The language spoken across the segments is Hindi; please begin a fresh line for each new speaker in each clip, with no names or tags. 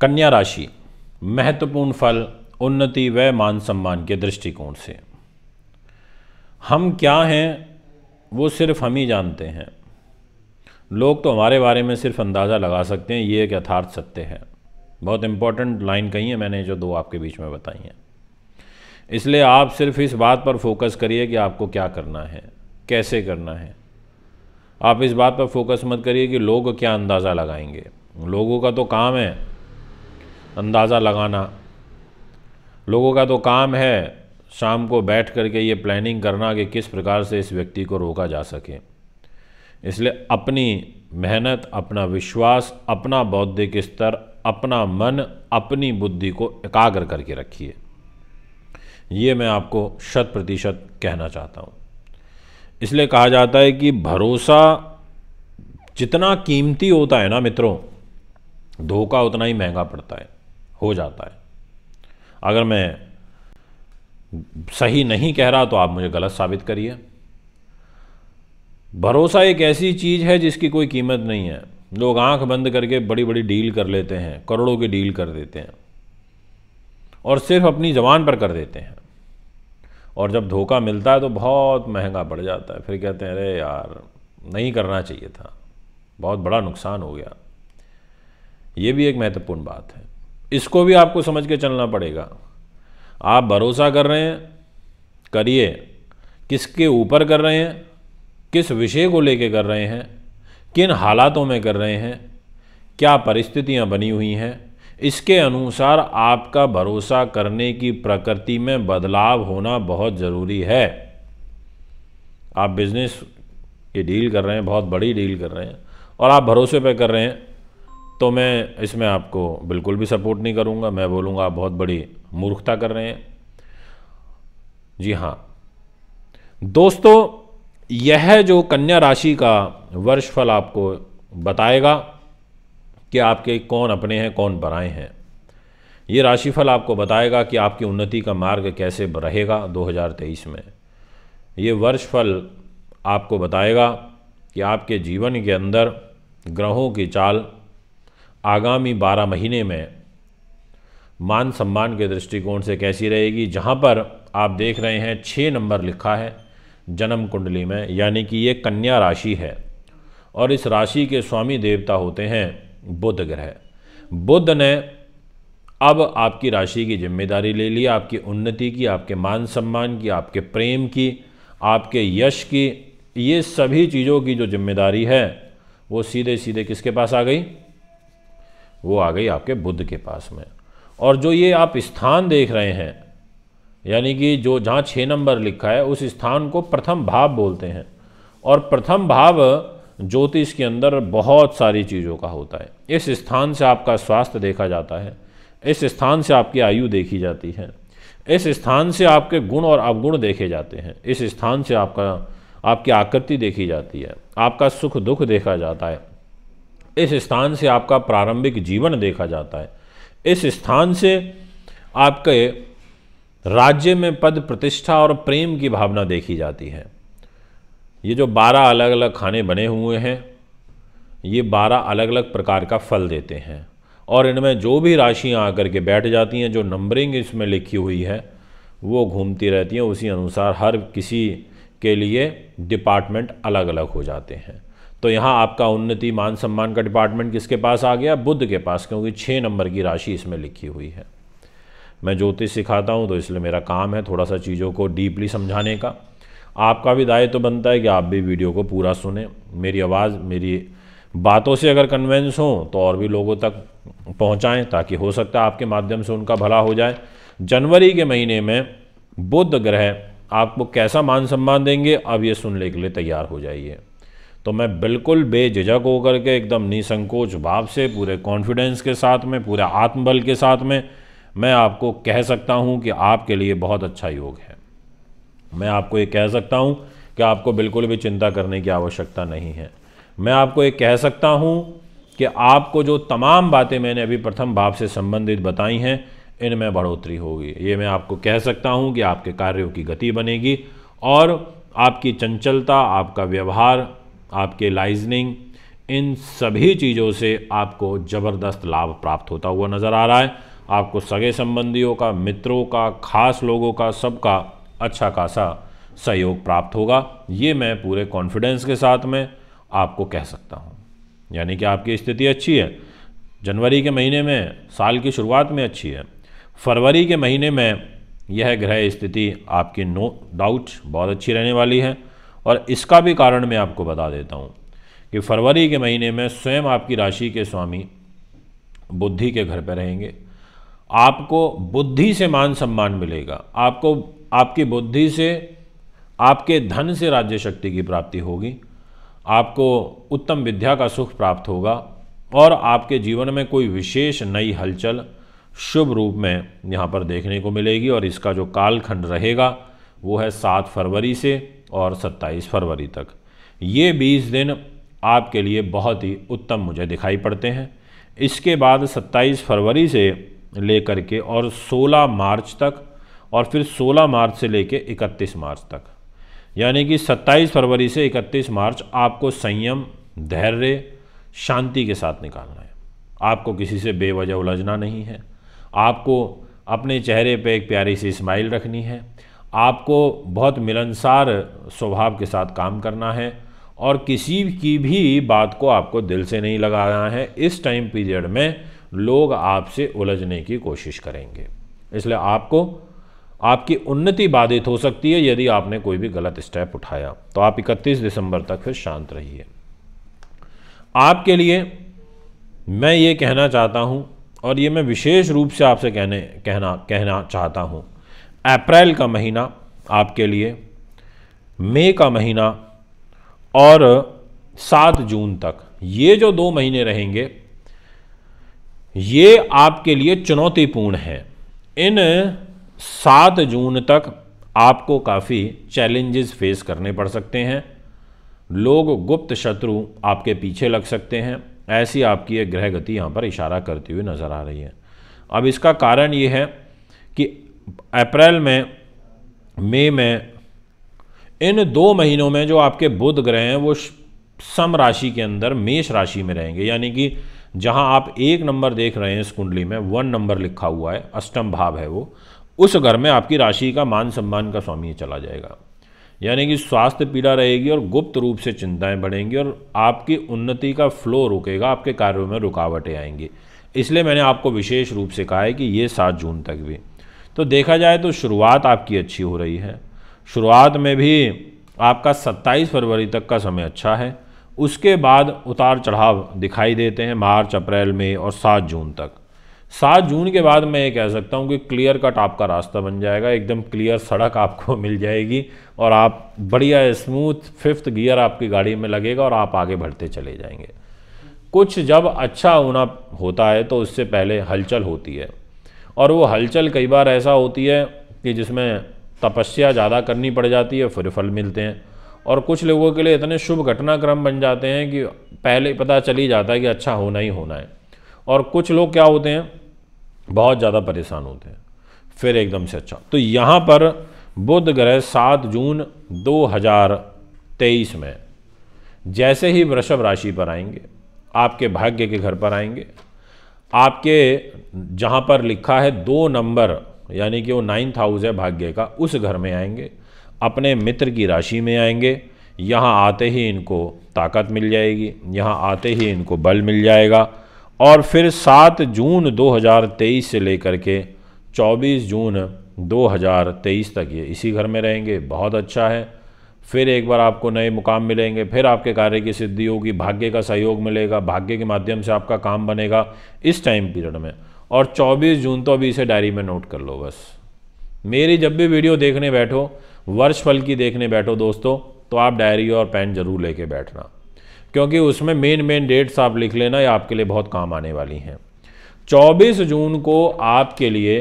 कन्या राशि महत्वपूर्ण फल उन्नति व मान सम्मान के दृष्टिकोण से हम क्या हैं वो सिर्फ हम ही जानते हैं लोग तो हमारे बारे में सिर्फ अंदाज़ा लगा सकते हैं ये एक यथार्थ सत्य है बहुत इंपॉर्टेंट लाइन कही है मैंने जो दो आपके बीच में बताई हैं इसलिए आप सिर्फ इस बात पर फोकस करिए कि आपको क्या करना है कैसे करना है आप इस बात पर फोकस मत करिए कि लोग क्या अंदाज़ा लगाएंगे लोगों का तो काम है अंदाज़ा लगाना लोगों का तो काम है शाम को बैठ कर के ये प्लानिंग करना कि किस प्रकार से इस व्यक्ति को रोका जा सके इसलिए अपनी मेहनत अपना विश्वास अपना बौद्धिक स्तर अपना मन अपनी बुद्धि को एकाग्र करके रखिए ये मैं आपको शत प्रतिशत कहना चाहता हूँ इसलिए कहा जाता है कि भरोसा जितना कीमती होता है ना मित्रों धोखा उतना ही महंगा पड़ता है हो जाता है अगर मैं सही नहीं कह रहा तो आप मुझे गलत साबित करिए भरोसा एक ऐसी चीज़ है जिसकी कोई कीमत नहीं है लोग आंख बंद करके बड़ी बड़ी डील कर लेते हैं करोड़ों की डील कर देते हैं और सिर्फ अपनी ज़बान पर कर देते हैं और जब धोखा मिलता है तो बहुत महंगा पड़ जाता है फिर कहते हैं अरे यार नहीं करना चाहिए था बहुत बड़ा नुकसान हो गया ये भी एक महत्वपूर्ण बात है इसको भी आपको समझ के चलना पड़ेगा आप भरोसा कर रहे हैं करिए किसके ऊपर कर रहे हैं किस विषय को लेके कर रहे हैं किन हालातों में कर रहे हैं क्या परिस्थितियां बनी हुई हैं इसके अनुसार आपका भरोसा करने की प्रकृति में बदलाव होना बहुत ज़रूरी है आप बिज़नेस की डील कर रहे हैं बहुत बड़ी डील कर रहे हैं और आप भरोसे पे कर रहे हैं तो मैं इसमें आपको बिल्कुल भी सपोर्ट नहीं करूंगा मैं बोलूँगा आप बहुत बड़ी मूर्खता कर रहे हैं जी हाँ दोस्तों यह जो कन्या राशि का वर्षफल आपको बताएगा कि आपके कौन अपने हैं कौन बनाए हैं ये राशिफल आपको बताएगा कि आपकी उन्नति का मार्ग कैसे रहेगा 2023 में ये वर्षफल आपको बताएगा कि आपके जीवन के अंदर ग्रहों की चाल आगामी बारह महीने में मान सम्मान के दृष्टिकोण से कैसी रहेगी जहाँ पर आप देख रहे हैं छः नंबर लिखा है जन्म कुंडली में यानी कि ये कन्या राशि है और इस राशि के स्वामी देवता होते हैं बुध ग्रह बुध ने अब आपकी राशि की जिम्मेदारी ले ली आपकी उन्नति की आपके मान सम्मान की आपके प्रेम की आपके यश की ये सभी चीज़ों की जो जिम्मेदारी है वो सीधे सीधे किसके पास आ गई वो आ गई आपके बुद्ध के पास में और जो ये आप स्थान देख रहे हैं यानी कि जो जहाँ छः नंबर लिखा है उस स्थान को प्रथम भाव बोलते हैं और प्रथम भाव ज्योतिष के अंदर बहुत सारी चीज़ों का होता है इस स्थान से आपका स्वास्थ्य देखा जाता है इस स्थान से आपकी आयु देखी जाती है इस स्थान से आपके गुण और अवगुण देखे जाते हैं इस स्थान से आपका आपकी आकृति देखी जाती है आपका सुख दुख देखा जाता है इस स्थान से आपका प्रारंभिक जीवन देखा जाता है इस स्थान से आपके राज्य में पद प्रतिष्ठा और प्रेम की भावना देखी जाती है ये जो बारह अलग अलग खाने बने हुए हैं ये बारह अलग अलग प्रकार का फल देते हैं और इनमें जो भी राशियाँ आकर के बैठ जाती हैं जो नंबरिंग इसमें लिखी हुई है वो घूमती रहती हैं उसी अनुसार हर किसी के लिए डिपार्टमेंट अलग अलग हो जाते हैं तो यहाँ आपका उन्नति मान सम्मान का डिपार्टमेंट किसके पास आ गया बुद्ध के पास क्योंकि छः नंबर की राशि इसमें लिखी हुई है मैं ज्योतिष सिखाता हूँ तो इसलिए मेरा काम है थोड़ा सा चीज़ों को डीपली समझाने का आपका भी दायित्व तो बनता है कि आप भी वीडियो को पूरा सुने मेरी आवाज़ मेरी बातों से अगर कन्वेंस हों तो और भी लोगों तक पहुँचाएँ ताकि हो सकता है आपके माध्यम से उनका भला हो जाए जनवरी के महीने में बुद्ध ग्रह आपको कैसा मान सम्मान देंगे अब ये सुनने के लिए तैयार हो जाइए तो मैं बिल्कुल बेझिझक होकर के एकदम निसंकोच भाव से पूरे कॉन्फिडेंस के साथ में पूरे आत्मबल के साथ में मैं आपको कह सकता हूँ कि आपके लिए बहुत अच्छा योग है मैं आपको ये कह सकता हूँ कि आपको बिल्कुल भी चिंता करने की आवश्यकता नहीं है मैं आपको ये कह सकता हूँ कि आपको जो तमाम बातें मैंने अभी प्रथम भाव से संबंधित बताई हैं इनमें बढ़ोतरी होगी ये मैं आपको कह सकता हूँ कि आपके कार्यों की गति बनेगी और आपकी चंचलता आपका व्यवहार आपके लाइजनिंग इन सभी चीज़ों से आपको ज़बरदस्त लाभ प्राप्त होता हुआ नज़र आ रहा है आपको सगे संबंधियों का मित्रों का खास लोगों का सबका अच्छा खासा सहयोग प्राप्त होगा ये मैं पूरे कॉन्फिडेंस के साथ में आपको कह सकता हूँ यानी कि आपकी स्थिति अच्छी है जनवरी के महीने में साल की शुरुआत में अच्छी है फरवरी के महीने में यह ग्रह स्थिति आपकी नो डाउट बहुत अच्छी रहने वाली है और इसका भी कारण मैं आपको बता देता हूँ कि फरवरी के महीने में स्वयं आपकी राशि के स्वामी बुद्धि के घर पर रहेंगे आपको बुद्धि से मान सम्मान मिलेगा आपको आपकी बुद्धि से आपके धन से राज्य शक्ति की प्राप्ति होगी आपको उत्तम विद्या का सुख प्राप्त होगा और आपके जीवन में कोई विशेष नई हलचल शुभ रूप में यहाँ पर देखने को मिलेगी और इसका जो कालखंड रहेगा वो है सात फरवरी से और 27 फरवरी तक ये 20 दिन आपके लिए बहुत ही उत्तम मुझे दिखाई पड़ते हैं इसके बाद 27 फरवरी से लेकर के और 16 मार्च तक और फिर 16 मार्च से लेकर 31 मार्च तक यानी कि 27 फरवरी से 31 मार्च आपको संयम धैर्य शांति के साथ निकालना है आपको किसी से बेवजह उलझना नहीं है आपको अपने चेहरे पे एक प्यारी सी स्माइल रखनी है आपको बहुत मिलनसार स्वभाव के साथ काम करना है और किसी की भी बात को आपको दिल से नहीं लगाना है इस टाइम पीरियड में लोग आपसे उलझने की कोशिश करेंगे इसलिए आपको आपकी उन्नति बाधित हो सकती है यदि आपने कोई भी गलत स्टेप उठाया तो आप 31 दिसंबर तक फिर शांत रहिए आपके लिए मैं ये कहना चाहता हूँ और ये मैं विशेष रूप से आपसे कहने कहना कहना चाहता हूँ अप्रैल का महीना आपके लिए मई का महीना और सात जून तक ये जो दो महीने रहेंगे ये आपके लिए चुनौतीपूर्ण है इन सात जून तक आपको काफ़ी चैलेंजेस फेस करने पड़ सकते हैं लोग गुप्त शत्रु आपके पीछे लग सकते हैं ऐसी आपकी एक ग्रह गति यहाँ पर इशारा करती हुई नज़र आ रही है अब इसका कारण ये है कि अप्रैल में मई में इन दो महीनों में जो आपके बुध ग्रह हैं वो सम राशि के अंदर मेष राशि में रहेंगे यानी कि जहां आप एक नंबर देख रहे हैं इस कुंडली में वन नंबर लिखा हुआ है अष्टम भाव है वो उस घर में आपकी राशि का मान सम्मान का स्वामी चला जाएगा यानी कि स्वास्थ्य पीड़ा रहेगी और गुप्त रूप से चिंताएं बढ़ेंगी और आपकी उन्नति का फ्लो रुकेगा आपके कार्यों में रुकावटें आएंगी इसलिए मैंने आपको विशेष रूप से कहा है कि ये सात जून तक भी तो देखा जाए तो शुरुआत आपकी अच्छी हो रही है शुरुआत में भी आपका 27 फरवरी तक का समय अच्छा है उसके बाद उतार चढ़ाव दिखाई देते हैं मार्च अप्रैल में और 7 जून तक 7 जून के बाद मैं ये कह सकता हूँ कि क्लियर कट आपका रास्ता बन जाएगा एकदम क्लियर सड़क आपको मिल जाएगी और आप बढ़िया स्मूथ फिफ्थ गियर आपकी गाड़ी में लगेगा और आप आगे बढ़ते चले जाएंगे कुछ जब अच्छा होना होता है तो उससे पहले हलचल होती है और वो हलचल कई बार ऐसा होती है कि जिसमें तपस्या ज़्यादा करनी पड़ जाती है फिर फल मिलते हैं और कुछ लोगों के लिए इतने शुभ घटनाक्रम बन जाते हैं कि पहले पता चली जाता है कि अच्छा होना ही होना है और कुछ लोग क्या होते हैं बहुत ज़्यादा परेशान होते हैं फिर एकदम से अच्छा तो यहाँ पर बुध ग्रह सात जून 2023 में जैसे ही वृषभ राशि पर आएंगे आपके भाग्य के घर पर आएंगे आपके जहाँ पर लिखा है दो नंबर यानी कि वो नाइन्थ हाउस है भाग्य का उस घर में आएंगे अपने मित्र की राशि में आएंगे यहाँ आते ही इनको ताकत मिल जाएगी यहाँ आते ही इनको बल मिल जाएगा और फिर 7 जून 2023 से लेकर के 24 जून 2023 तक ये इसी घर में रहेंगे बहुत अच्छा है फिर एक बार आपको नए मुकाम मिलेंगे फिर आपके कार्य की सिद्धि होगी भाग्य का सहयोग मिलेगा भाग्य के माध्यम से आपका काम बनेगा इस टाइम पीरियड में और 24 जून तो अभी इसे डायरी में नोट कर लो बस मेरी जब भी वीडियो देखने बैठो वर्ष फल की देखने बैठो दोस्तों तो आप डायरी और पेन जरूर लेके बैठना क्योंकि उसमें मेन मेन डेट्स आप लिख लेना ये आपके लिए बहुत काम आने वाली हैं 24 जून को आपके लिए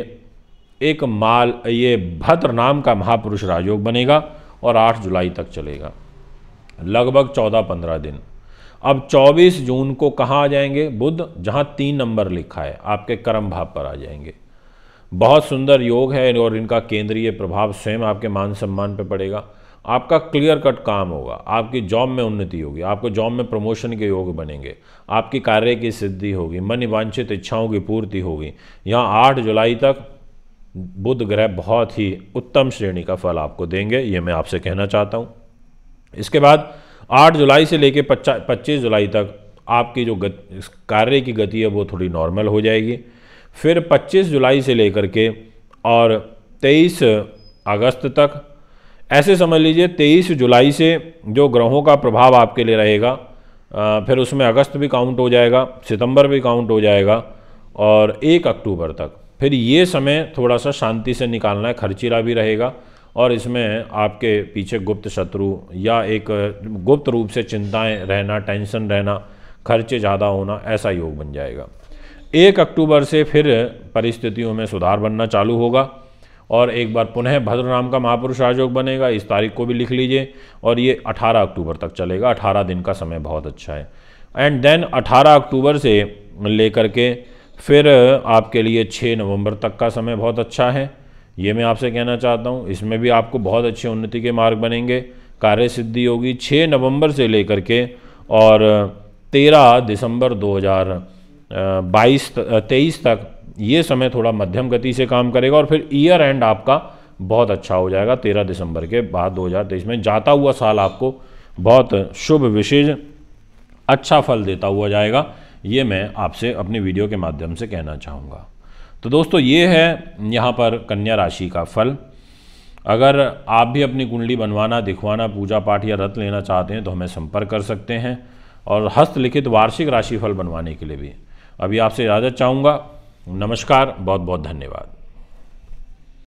एक माल ये भद्र नाम का महापुरुष राजयोग बनेगा और 8 जुलाई तक चलेगा लगभग 14-15 दिन अब 24 जून को कहाँ आ जाएंगे बुद्ध जहाँ तीन नंबर लिखा है आपके कर्म भाव पर आ जाएंगे बहुत सुंदर योग है और इनका केंद्रीय प्रभाव स्वयं आपके मान सम्मान पर पड़ेगा आपका क्लियर कट काम होगा आपकी जॉब में उन्नति होगी आपको जॉब में प्रमोशन के योग बनेंगे आपकी कार्य की सिद्धि होगी मन वांछित इच्छाओं की पूर्ति होगी यहाँ आठ जुलाई तक बुध ग्रह बहुत ही उत्तम श्रेणी का फल आपको देंगे ये मैं आपसे कहना चाहता हूँ इसके बाद 8 जुलाई से लेकर पच्चीस जुलाई तक आपकी जो कार्य की गति है वो थोड़ी नॉर्मल हो जाएगी फिर 25 जुलाई से लेकर के और 23 अगस्त तक ऐसे समझ लीजिए 23 जुलाई से जो ग्रहों का प्रभाव आपके लिए रहेगा फिर उसमें अगस्त भी काउंट हो जाएगा सितंबर भी काउंट हो जाएगा और एक अक्टूबर तक फिर ये समय थोड़ा सा शांति से निकालना है खर्चीला भी रहेगा और इसमें आपके पीछे गुप्त शत्रु या एक गुप्त रूप से चिंताएं रहना टेंशन रहना खर्चे ज़्यादा होना ऐसा योग बन जाएगा एक अक्टूबर से फिर परिस्थितियों में सुधार बनना चालू होगा और एक बार पुनः भद्र नाम का महापुरुष राजयोग बनेगा इस तारीख को भी लिख लीजिए और ये 18 अक्टूबर तक चलेगा 18 दिन का समय बहुत अच्छा है एंड देन 18 अक्टूबर से लेकर के फिर आपके लिए 6 नवंबर तक का समय बहुत अच्छा है ये मैं आपसे कहना चाहता हूँ इसमें भी आपको बहुत अच्छे उन्नति के मार्ग बनेंगे कार्य सिद्धि होगी 6 नवंबर से लेकर के और 13 दिसंबर 2022 तेईस तक ये समय थोड़ा मध्यम गति से काम करेगा और फिर ईयर एंड आपका बहुत अच्छा हो जाएगा 13 दिसंबर के बाद 2023 में जाता हुआ साल आपको बहुत शुभ विशेष अच्छा फल देता हुआ जाएगा ये मैं आपसे अपने वीडियो के माध्यम से कहना चाहूँगा तो दोस्तों ये है यहाँ पर कन्या राशि का फल अगर आप भी अपनी कुंडली बनवाना दिखवाना पूजा पाठ या रथ लेना चाहते हैं तो हमें संपर्क कर सकते हैं और हस्तलिखित वार्षिक राशिफल बनवाने के लिए भी अभी आपसे इजाज़त चाहूँगा नमस्कार बहुत बहुत धन्यवाद